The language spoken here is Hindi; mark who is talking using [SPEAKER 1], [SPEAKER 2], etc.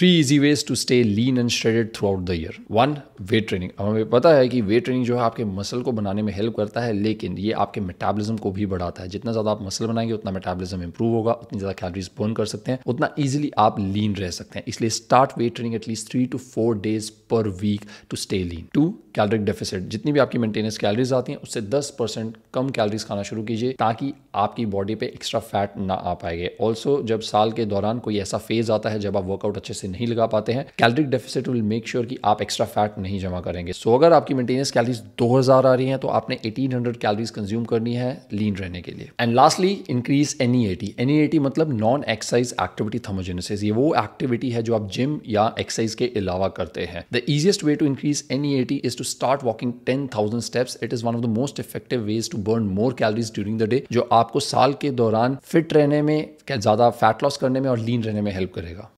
[SPEAKER 1] three easy ways to stay lean and shredded throughout the year one weight training हमें पता है कि वेट ट्रेनिंग जो है आपके मसल को बनाने में हेल्प करता है लेकिन ये आपके मेटाबॉलिज्म को भी बढ़ाता है जितना ज़्यादा आप मसल बनाएंगे उतना मेटाबॉलिज्म इंप्रूव होगा उतनी ज़्यादा कैलोरीज बर्न कर सकते हैं उतना ईजिली आप लीन रह सकते हैं इसलिए start weight training at least three to four days per week to stay lean two caloric deficit जितनी भी आपकी मेंटेनेंस कैलोरीज आती हैं उससे 10 परसेंट कम कैलोरीज खाना शुरू कीजिए ताकि आपकी बॉडी पे एक्स्ट्रा फैट ना आ पाएंगे ऑल्सो जब साल के दौरान कोई ऐसा फेज आता है जब आप वर्कआउट अच्छे से नहीं लगा पाते हैं caloric deficit will make sure कि आप एक्स्ट्रा फैट नहीं जमा करेंगे सो so, अगर आपकी मेंटेनेंस कैलरीज दो आ रही है तो आपने एटीन कैलोरीज कंज्यूम करनी है लीन रहने के लिए and lastly increase N E A T मतलब नॉन एक्सरसाइज एक्टिविटी थर्मोजेनेसिस ये वो एक्टिविटी है जो आप जिम या एक्सरसाइज के अलावा करते हैं the easiest way to increase N E is to start walking ten thousand steps it is one of the most effective ways to burn more calories during the day जो आपको साल के दौरान फिट रहने में ज्यादा फैट लॉस करने में और लीन रहने में हेल्प करेगा